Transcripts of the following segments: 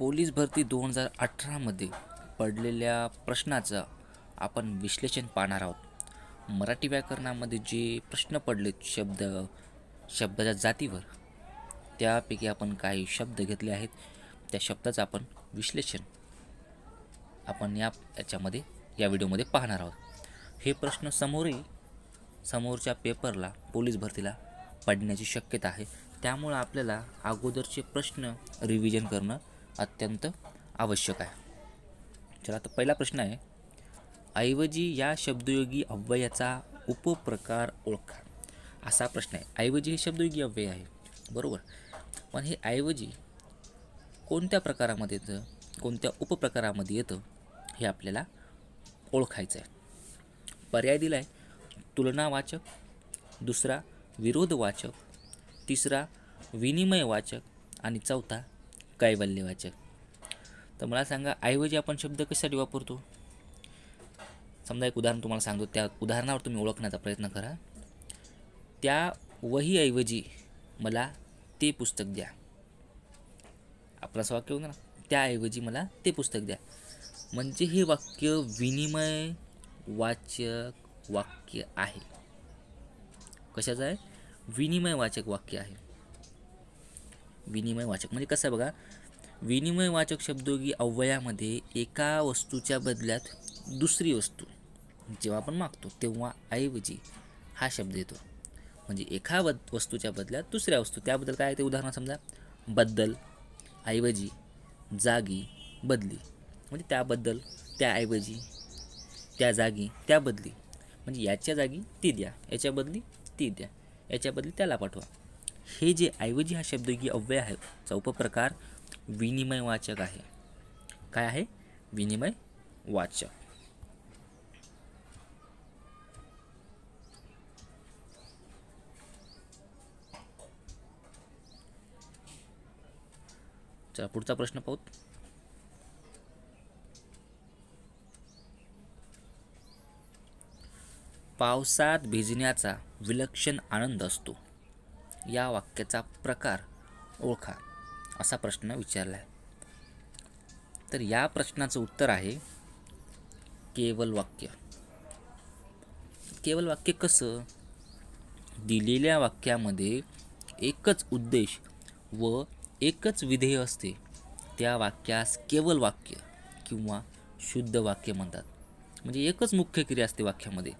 police भरती दोन हजार अठरामध्ये पडलेल्या प्रश्नाचं आपण विश्लेषण पाहणार आहोत मराठी व्याकरणामध्ये जे प्रश्न पडलेत शब्द शब्दाच्या जातीवर त्यापैकी आपण काही शब्द घेतले आहेत त्या शब्दाचं आपण विश्लेषण आपण या याच्यामध्ये या व्हिडिओमध्ये पाहणार आहोत हे प्रश्न समोरही समोरच्या पेपरला पोलीस भरतीला पडण्याची शक्यता आहे त्यामुळं आपल्याला अगोदरचे प्रश्न रिव्हिजन करणं अत्यंत आवश्यक आहे चला तर पहिला प्रश्न आहे ऐवजी या शब्दयोगी अव्ययाचा उपप्रकार ओळखा असा प्रश्न आहे ऐवजी हे शब्दयोगी अव्यय आहे बरोबर पण हे ऐवजी कोणत्या प्रकारामध्ये येतं कोणत्या उपप्रकारामध्ये येतं हे आपल्याला ओळखायचं आहे पर्याय दिला आहे तुलनावाचक दुसरा विरोधवाचक तिसरा विनिमयवाचक आणि चौथा काय तर मला सांगा ऐवजी आपण शब्द कशासाठी वापरतो समजा एक उदाहरण तुम्हाला सांगतो त्या उदाहरणावर तुम्ही ओळखण्याचा प्रयत्न करा त्या वहीऐवजी मला ते पुस्तक द्या आपला असं वाक्य होतं ना त्याऐवजी मला ते पुस्तक द्या म्हणजे हे वाक्य विनिमय वाचक वाक्य आहे कशाचं आहे विनिमय वाचक वाक्य आहे विनिमय वाचक म्हणजे कसं बघा विनिमय वाचक शब्दोगी अव्ययामध्ये एका वस्तूच्या बदल्यात दुसरी वस्तू जेव्हा आपण मागतो तेव्हा ऐवजी हा शब्द येतो म्हणजे एका बद वस्तूच्या बदल्यात दुसऱ्या वस्तू त्याबद्दल काय ते उदाहरण समजा बद्दल ऐवजी जागी बदली म्हणजे त्याबद्दल त्याऐवजी त्या जागी त्या बदली म्हणजे याच्या जागी ती द्या याच्या बदली ती द्या याच्या बदली त्याला पाठवा हे जे ऐवजी हा शब्द की अव्यय आहे चा उपप्रकार विनिमयवाचक आहे काय आहे विनिमय वाचक चला पुढचा प्रश्न पाहू पावसात भिजण्याचा विलक्षण आनंद असतो या वाक्याचा प्रकार ओळखा असा प्रश्न विचारला आहे तर या प्रश्नाचं उत्तर आहे केवल वाक्य केवल वाक्य कसं दिलेल्या वाक्यामध्ये एकच उद्देश व एकच विधेय असते त्या वाक्यास केवल वाक्य किंवा शुद्ध वाक्य म्हणतात म्हणजे एकच मुख्य क्रिया असते वाक्यामध्ये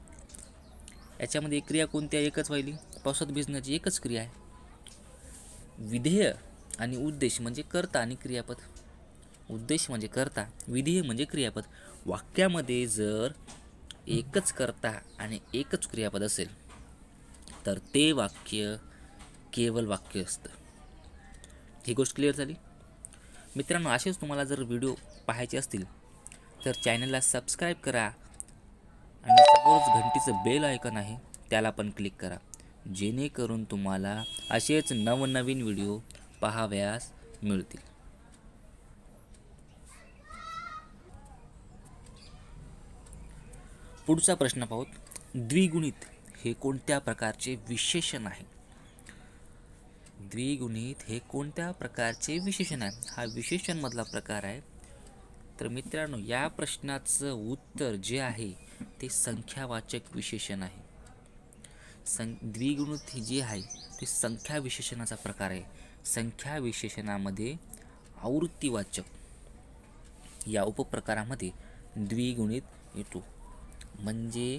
याच्यामध्ये क्रिया कोणत्या एकच व्हायली पावसात भिजण्याची एकच क्रिया आहे विधेय आणि उद्देश म्हणजे कर्ता आणि क्रियापद उद्देश म्हणजे कर्ता विधेय म्हणजे क्रियापद वाक्यामध्ये जर एकच कर्ता आणि एकच क्रियापद असेल तर ते वाक्य केवळ वाक्य असतं ही गोष्ट क्लिअर झाली मित्रांनो असेच तुम्हाला जर व्हिडिओ पाहायचे असतील तर चॅनलला सबस्क्राईब करा आणि सपोज घंटीचं बेल ऐकन आहे त्याला पण क्लिक करा जेणेकरून तुम्हाला असेच नवनवीन व्हिडिओ पाहाव्यास मिळतील पुढचा प्रश्न पाहूत द्विगुणित हे कोणत्या प्रकारचे विशेषण आहे द्विगुणित हे कोणत्या प्रकारचे विशेषण आहे हा विशेषणमधला प्रकार आहे तर मित्रांनो या प्रश्नाचं उत्तर जे आहे ते संख्यावाचक विशेषण आहे सं द्विगुणित जी आहे ते संख्या विशेषणाचा प्रकार आहे संख्या विशेषणामध्ये आवृत्तीवाचक या उपप्रकारामध्ये द्विगुणित येतो म्हणजे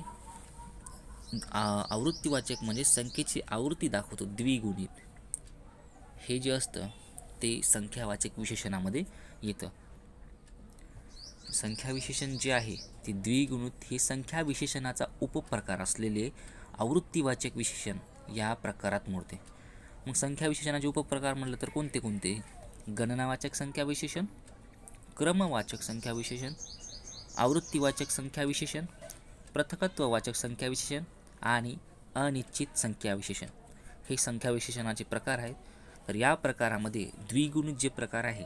आवृत्तीवाचक म्हणजे संख्येची आवृत्ती दाखवतो द्विगुणित हे जे असतं ते संख्यावाचक विशेषणामध्ये येतं संख्याविशेषण जे आहे ते द्विगुणित हे विशेषणाचा उपप्रकार असलेले आवृत्तीवाचक विशेषण या प्रकारात मोडते मग संख्या विशेषणाचे उपप्रकार म्हटलं तर कोणते कोणते गणनावाचक संख्या विशेषण क्रमवाचक संख्या विशेषण आवृत्तीवाचक संख्या विशेषण प्रथकत्ववाचक संख्या विशेषण आणि अनिश्चित संख्या विशेषण हे संख्या विशेषणाचे प्रकार आहेत तर या प्रकारामध्ये द्विगुणित जे प्रकार आहे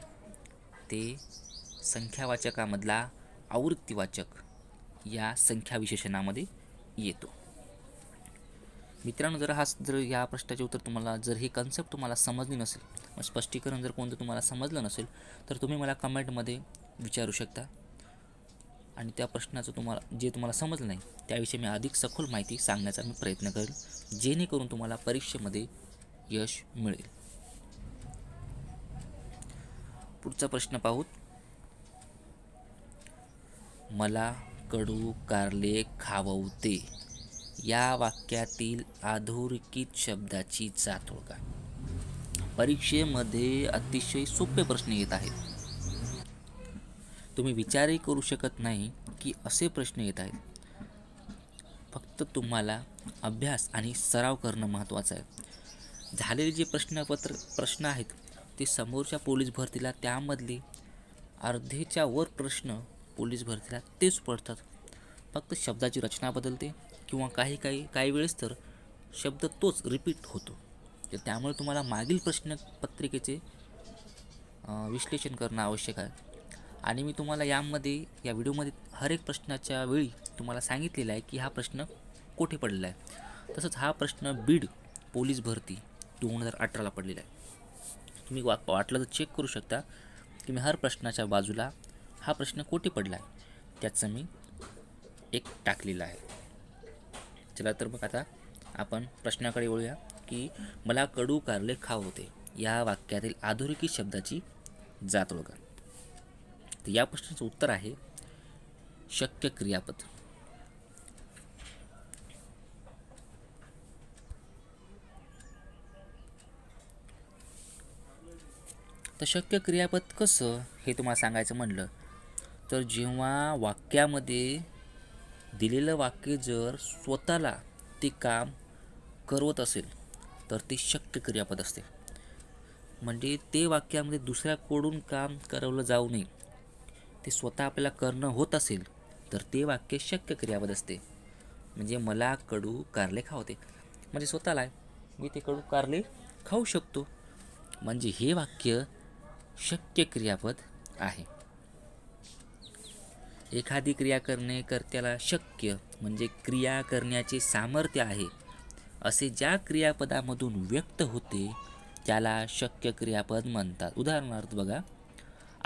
ते संख्यावाचकामधला आवृत्तीवाचक या संख्या विशेषणामध्ये येतो मित्रांनो जर हा जर ह्या प्रश्नाचे उत्तर तुम्हाला जर ही कन्सेप्ट तुम्हाला समजली नसेल म्हणजे स्पष्टीकरण जर कोणतं तुम्हाला समजलं नसेल तर तुम्ही मला कमेंटमध्ये विचारू शकता आणि त्या प्रश्नाचं तुम्हाला जे तुम्हाला समजलं नाही त्याविषयी मी अधिक सखोल माहिती सांगण्याचा मी प्रयत्न करेल जेणेकरून तुम्हाला परीक्षेमध्ये यश मिळेल पुढचा प्रश्न पाहूत मला कडू कारले खावते या वाक्यातील अधोरेखित शब्दाची जात ओळखा परीक्षेमध्ये अतिशय सोपे प्रश्न येत आहेत तुम्ही विचारही करू शकत नाही की असे प्रश्न येत आहेत फक्त तुम्हाला अभ्यास आणि सराव करणं महत्त्वाचं आहे झालेले जे प्रश्नपत्र प्रश्न आहेत ते समोरच्या पोलीस भरतीला त्यामधले अर्धेच्या वर प्रश्न पोलीस भरतीला तेच पडतात फक्त शब्दाची रचना बदलते किंवा काही काही काही वेळेस तर शब्द तोच रिपीट होतो तर त्यामुळे तुम्हाला मागील प्रश्न पत्रिकेचे विश्लेषण करणं आवश्यक आहे आणि मी तुम्हाला यामध्ये या व्हिडिओमध्ये हर एक प्रश्नाच्या वेळी तुम्हाला सांगितलेलं आहे की हा प्रश्न कोठे पडलेला आहे तसंच हा प्रश्न बीड पोलीस भरती दोन हजार अठराला पडलेला आहे तुम्ही वा वाटलं तर चेक करू शकता की मी हर प्रश्नाच्या बाजूला हा प्रश्न कोठे पडला आहे त्याचं मी एक टाकलेला आहे चला तर मग आता आपण प्रश्नाकडे वळूया की मला कडू कारले खाव होते या वाक्यातील आधुनिकी शब्दाची जात ओळखा तर या प्रश्नाचं उत्तर आहे शक्य क्रियापद तर शक्य क्रियापद कसं हे तुम्हाला सांगायचं म्हटलं तर जेव्हा वाक्यामध्ये दिलेलं वाक्य जर स्वतःला ते काम करवत असेल तर ते शक्य क्रियापद असते म्हणजे ते वाक्यामध्ये दुसऱ्याकडून काम करवलं जाऊ नये ते स्वतः आपल्याला करणं होत असेल तर ते वाक्य शक्य क्रियापद असते म्हणजे मला कडू कारले खावते म्हणजे स्वतःला मी ते कडू कारले खाऊ शकतो म्हणजे हे वाक्य शक्य क्रियापद आहे एखादी क्रिया करणे कर्त्याला शक्य म्हणजे क्रिया करण्याचे सामर्थ्य आहे असे ज्या क्रियापदामधून व्यक्त होते त्याला शक्य क्रियापद म्हणतात उदाहरणार्थ बघा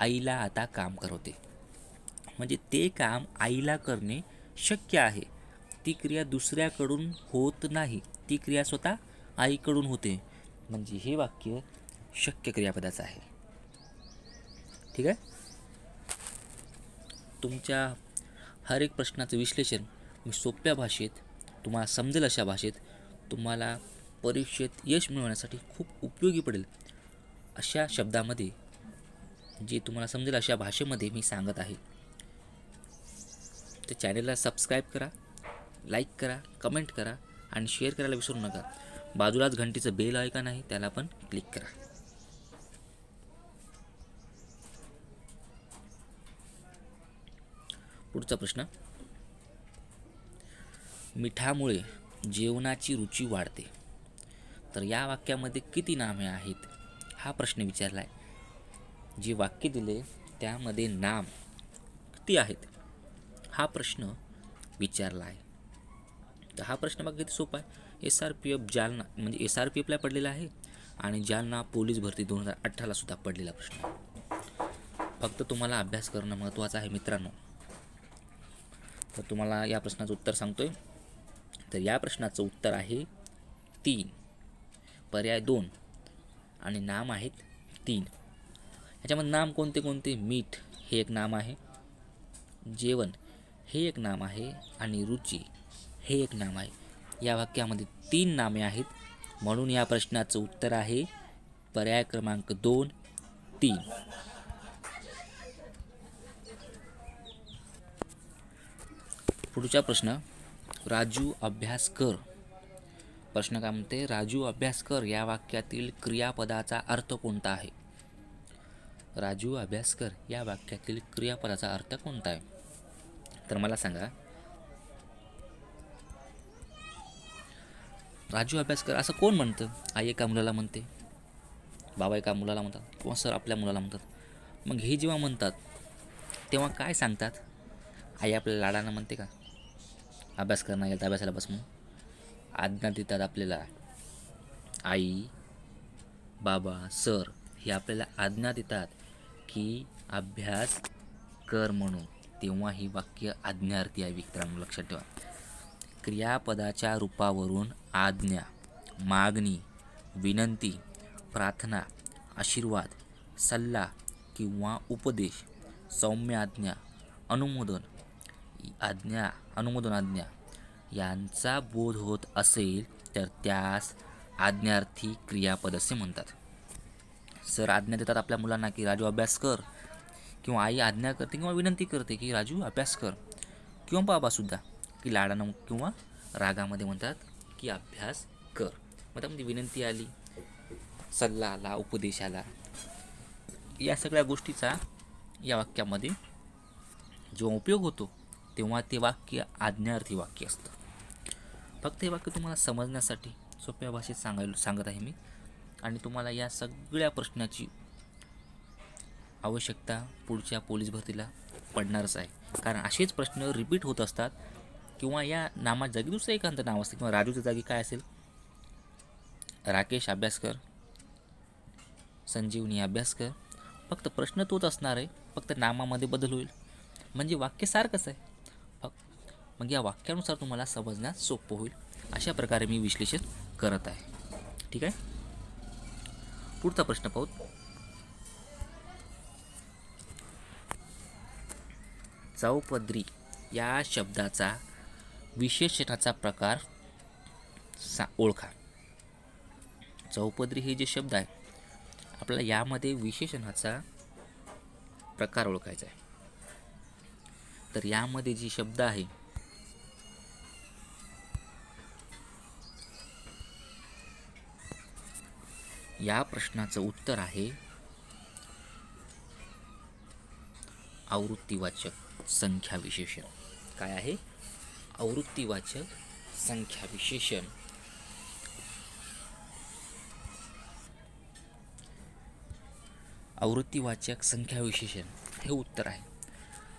आईला आता काम करवते म्हणजे ते काम आईला करणे शक्य आहे ती क्रिया दुसऱ्याकडून होत नाही ती क्रिया स्वतः आईकडून होते म्हणजे हे वाक्य शक्य क्रियापदाचं आहे ठीक आहे तुमच्या हर एक प्रश्नाचं विश्लेषण मी सोप्या भाषेत तुम्हाला समजेल अशा भाषेत तुम्हाला परीक्षेत यश मिळवण्यासाठी खूप उपयोगी पडेल अशा शब्दामध्ये जे तुम्हाला समजेल अशा भाषेमध्ये मी सांगत आहे तर चॅनेलला सबस्क्राईब करा लाईक करा कमेंट करा आणि शेअर करायला विसरू नका बाजूलाच घंटीचं बेल का आहे त्याला पण क्लिक करा पुढचा प्रश्न मिठामुळे जेवणाची रुची वाढते तर या वाक्यामध्ये किती नामे आहेत हा प्रश्न विचारला आहे जे वाक्य दिले त्यामध्ये नाम किती आहेत हा प्रश्न विचारला आहे तर हा प्रश्न बघा किती सोपा आहे S R P F Jalna म्हणजे एस आर पी एफला पडलेला आहे आणि जालना पोलीस भरती दोन हजार अठरालासुद्धा पडलेला प्रश्न फक्त तुम्हाला अभ्यास करणं महत्त्वाचं आहे मित्रांनो तर तुम्हाला या प्रश्नाचं उत्तर सांगतो आहे तर या प्रश्नाचं उत्तर आहे तीन पर्याय दोन आणि नाम आहेत तीन याच्यामध्ये नाम कोणते कोणते मीठ हे एक नाम आहे जेवण हे एक नाम आहे आणि रुची हे एक नाम आहे या वाक्यामध्ये तीन नामे आहेत म्हणून या प्रश्नाचं उत्तर आहे पर्याय क्रमांक दोन तीन पुढचा प्रश्न राजू अभ्यास कर प्रश्न काय म्हणते राजू अभ्यासकर या वाक्यातील क्रियापदाचा अर्थ कोणता आहे राजू अभ्यासकर या वाक्यातील क्रियापदाचा अर्थ कोणता आहे तर मला सांगा राजू अभ्यासकर असं कोण म्हणतं आई एका मुलाला म्हणते बाबा एका मुलाला म्हणतात किंवा सर आपल्या मुलाला म्हणतात मग हे जेव्हा म्हणतात तेव्हा काय सांगतात आई आपल्या लाडांना म्हणते का अभ्यास करणं गेलं अभ्यासालापासून आज्ञा देतात आपल्याला आई बाबा सर हे आपल्याला आज्ञा देतात की अभ्यास कर म्हणून तेव्हा ही वाक्य आज्ञार्थी आहे मित्रांनो लक्षात ठेवा क्रियापदाच्या रूपावरून आज्ञा मागणी विनंती प्रार्थना आशीर्वाद सल्ला किंवा उपदेश सौम्य आज्ञा अनुमोदन आज्ञा अनुमोदन आज्ञा यांचा बोध होत असेल तर त्यास आज्ञार्थी क्रियापद असे म्हणतात सर आज्ञा देतात आपल्या मुलांना की राजू अभ्यास कर किंवा आई आज्ञा करते किंवा विनंती करते की राजू अभ्यास कर किंवा बाबासुद्धा की लाडानं किंवा रागामध्ये म्हणतात की अभ्यास कर मग त्यामध्ये विनंती आली सल्ला आला उपदेश आला या सगळ्या गोष्टीचा या वाक्यामध्ये जो उपयोग होतो तेव्हा ते वाक्य आज्ञार्थी वाक्य असतं फक्त हे वाक्य तुम्हाला समजण्यासाठी सोप्या भाषेत सांगायला सांगत आहे मी आणि तुम्हाला या सगळ्या प्रश्नाची आवश्यकता पुढच्या पोलीस भरतीला पडणारच आहे कारण असेच प्रश्न रिपीट होत असतात किंवा या नामा जागी दुसरं एखादं नाव असतं किंवा राजूच्या जागी काय असेल राकेश अभ्यासकर संजीवनी अभ्यासकर फक्त प्रश्न तोच असणार आहे फक्त नामामध्ये बदल होईल म्हणजे वाक्य सारखंच आहे मग या वाक्यानुसार तुम्हाला समजण्यास सोपं होईल अशा प्रकारे मी विश्लेषण करत आहे ठीक आहे पुढचा प्रश्न पाहू चौपदरी या शब्दाचा विशेषणाचा प्रकार सा ओळखा चौपदरी हे जे शब्द आहे आपल्याला यामध्ये विशेषणाचा प्रकार ओळखायचा आहे तर यामध्ये जी शब्द आहे या प्रश्नाचं उत्तर आहे आवृत्तीवाचक संख्या विशेषण काय आहे आवृत्तीवाचक संख्या विशेषण आवृत्तीवाचक संख्या विशेषण हे उत्तर आहे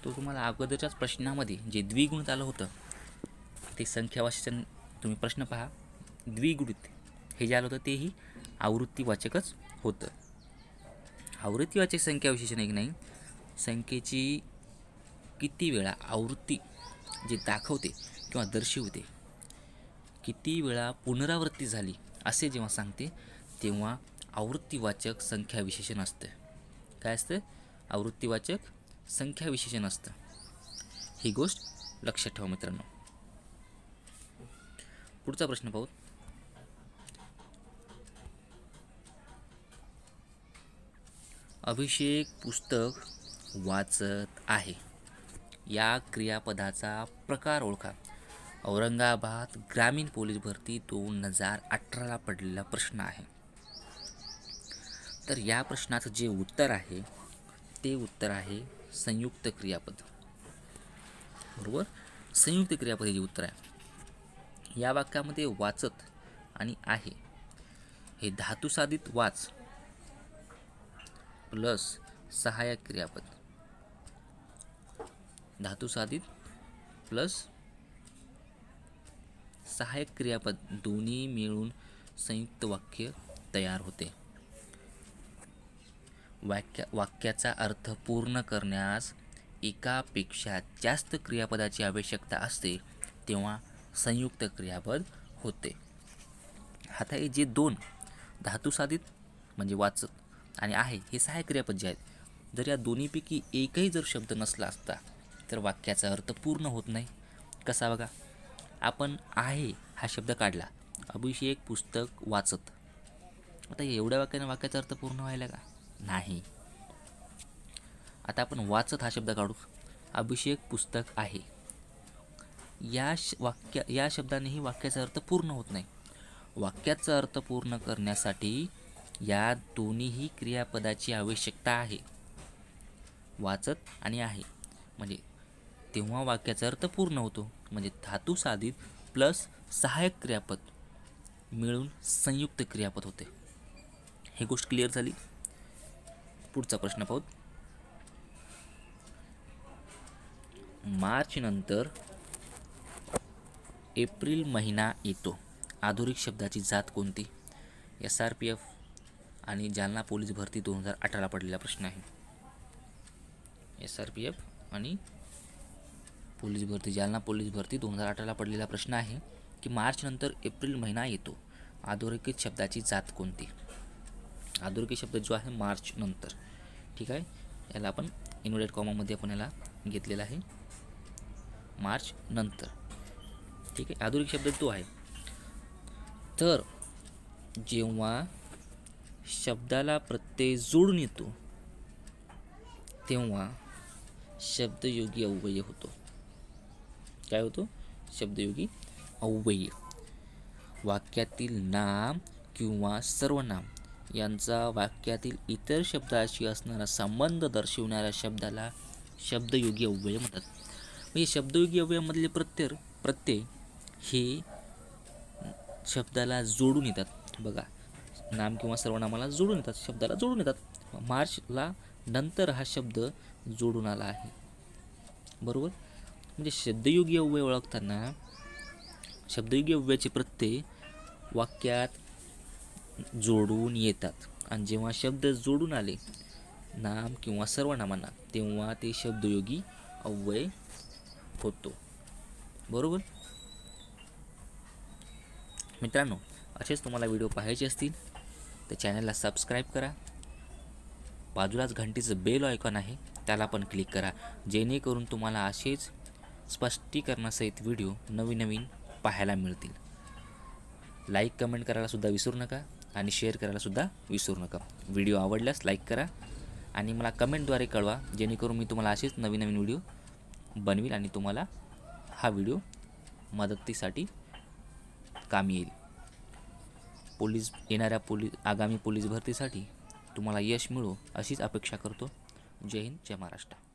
तो तुम्हाला अगोदरच्याच प्रश्नामध्ये जे द्विगुणित आलं होतं ते संख्या तुम्ही प्रश्न पहा द्विगुणित हे जे आलं होतं तेही आवृत्तीवाचकच होतं आवृत्तीवाचक संख्या विशेषण एक नाही संख्येची किती वेळा आवृत्ती जे दाखवते किंवा दर्शवते किती वेळा पुनरावृत्ती झाली असे जेव्हा सांगते तेव्हा आवृत्तीवाचक संख्या विशेषण असतं काय असतं आवृत्तीवाचक संख्या विशेषण असतं ही गोष्ट लक्षात ठेवा मित्रांनो पुढचा प्रश्न पाहू अभिषेक पुस्तक वाचत आहे या क्रियापदाचा प्रकार ओळखा औरंगाबाद ग्रामीण पोलीस भरती दोन हजार अठराला पडलेला प्रश्न आहे तर या प्रश्नाचं जे उत्तर आहे ते उत्तर आहे संयुक्त क्रियापद बरोबर संयुक्त क्रियापद हे उत्तर आहे या वाक्यामध्ये वाचत आणि आहे हे धातुसाधित वाच प्लस सहाय्यक क्रियापद धातुसाधित प्लस सहायक क्रियापद दोन्ही मिळून संयुक्त वाक्य तयार होते वाक्या वाक्याचा अर्थ पूर्ण करण्यास एकापेक्षा जास्त क्रियापदाची आवश्यकता असते तेव्हा संयुक्त क्रियापद होते आता हे जे दोन धातुसाधित म्हणजे वाचक आणि आहे हे सहाय्य क्रियापद जे आहेत जर या दोन्हीपैकी एकही जर शब्द नसला असता तर वाक्याचा अर्थ पूर्ण होत नाही कसा बघा आपण आहे हा शब्द काढला अभिषेक पुस्तक वाचत आता एवढ्या वाक्याने वाक्याचा अर्थ पूर्ण व्हायला का नाही आता आपण वाचत हा शब्द काढू अभिषेक पुस्तक आहे या श वाक्या या शब्दानेही वाक्याचा अर्थ पूर्ण होत नाही वाक्याचा अर्थ पूर्ण करण्यासाठी या दोन्हीही क्रियापदाची आवश्यकता आहे वाचत आणि आहे म्हणजे तेव्हा वाक्याचा अर्थ पूर्ण होतो म्हणजे धातू साधित प्लस सहायक क्रियापद मिळून संयुक्त क्रियापद होते ही गोष्ट क्लिअर झाली पुढचा प्रश्न पाहू मार्चनंतर एप्रिल महिना येतो आधुनिक शब्दाची जात कोणती एस आर पी एफ आणि जालना पोलीस भरती दोन हजार अठराला पडलेला प्रश्न आहे एस आर पी एफ आणि पोलीस भरती जालना पोलीस भरती दोन हजार अठराला पडलेला प्रश्न आहे की मार्चनंतर एप्रिल महिना येतो आधोरेखित शब्दाची जात कोणती आधोरेखित शब्द जो आहे मार्च नंतर ठीक आहे याला आपण इन्व्हर्टेड कॉमामध्ये आपण याला घेतलेला आहे मार्च नंतर ठीक आहे आधुनिक शब्द तो आहे तर जेव्हा शब्दाला प्रत्यय जोडून येतो तेव्हा शब्दयोगी अव्यय होतो काय होतो शब्दयोगी अव्यय वाक्यातील नाम किंवा सर्वनाम यांचा वाक्यातील इतर शब्दाशी असणारा संबंध दर्शवणाऱ्या शब्दाला शब्दयोगी अव्यय म्हणतात म्हणजे शब्दयोगी अव्ययामधले प्रत्यय प्रत्यय हे शब्दाला जोडून येतात बघा नाम किंवा सर्वनामाला जोडून येतात शब्दाला जोडून येतात मार्चला नंतर हा शब्द जोडून आला आहे बरोबर म्हणजे शब्दयोगी अव्यय ओळखताना शब्दयोगी अव्ययाचे प्रत्यय वाक्यात जोडून येतात आणि जेव्हा शब्द जोडून आले नाम किंवा सर्वनामांना तेव्हा ते शब्दयोगी अव्यय होतो बरोबर मित्रांनो असेच तुम्हाला व्हिडिओ पाहायचे असतील तर चॅनलला सबस्क्राईब करा बाजूलाच घंटीचं बेल आयकॉन आहे त्याला पण क्लिक करा जेणेकरून तुम्हाला असेच स्पष्टीकरणासहित व्हिडिओ नवीन नवीन पाहायला मिळतील लाईक कमेंट करायलासुद्धा विसरू नका आणि शेअर करायलासुद्धा विसरू नका व्हिडिओ आवडल्यास लाईक करा आणि मला कमेंटद्वारे कळवा जेणेकरून मी तुम्हाला असेच नवीन नवीन व्हिडिओ बनवील आणि तुम्हाला हा व्हिडिओ मदतीसाठी कामी येईल पोलीस येणाऱ्या पोलीस आगामी पोलीस भरतीसाठी तुम्हाला यश मिळो अशीच अपेक्षा करतो जय हिंद जय महाराष्ट्र